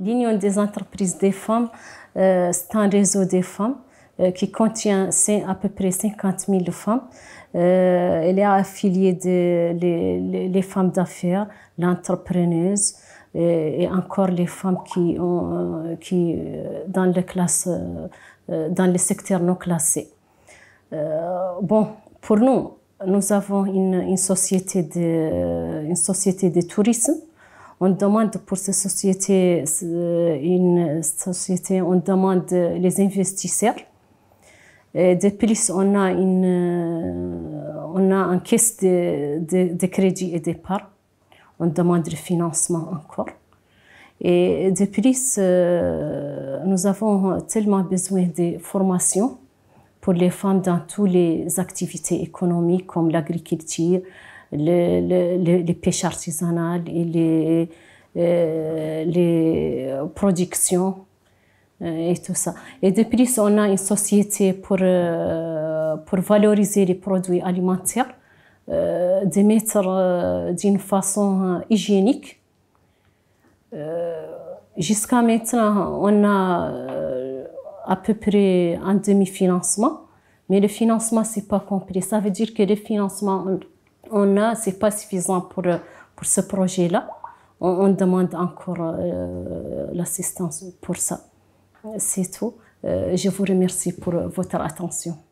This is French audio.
L'Union des entreprises des femmes, euh, c'est un réseau des femmes euh, qui contient à peu près 50 000 femmes. Euh, elle est affiliée des les, femmes d'affaires, l'entrepreneuse et, encore les femmes qui, ont, qui dans, les classes, dans les secteurs non classés. bon, pour nous, nous avons une, une société, de, une société de tourisme on demande pour ces sociétés, euh, une société, on demande les investisseurs. Et de on a une, euh, on a un caisse de, de, crédit et On demande le financement encore. Et depuis, euh, nous avons tellement besoin de formation pour les femmes dans toutes les activités économiques comme l'agriculture, les pêches artisanales et les, euh, les productions euh, et tout ça. Et de plus, on a une société pour, euh, pour valoriser les produits alimentaires, de mettre d'une façon hygiénique. Jusqu'à maintenant, on a à peu près un demi-financement, mais le financement, n'est pas compris. Ça veut dire que le financement, on a, c'est pas suffisant pour, euh, pour ce projet-là. On, demande encore euh, l'assistance pour ça. C'est tout. Euh, je vous remercie pour votre attention.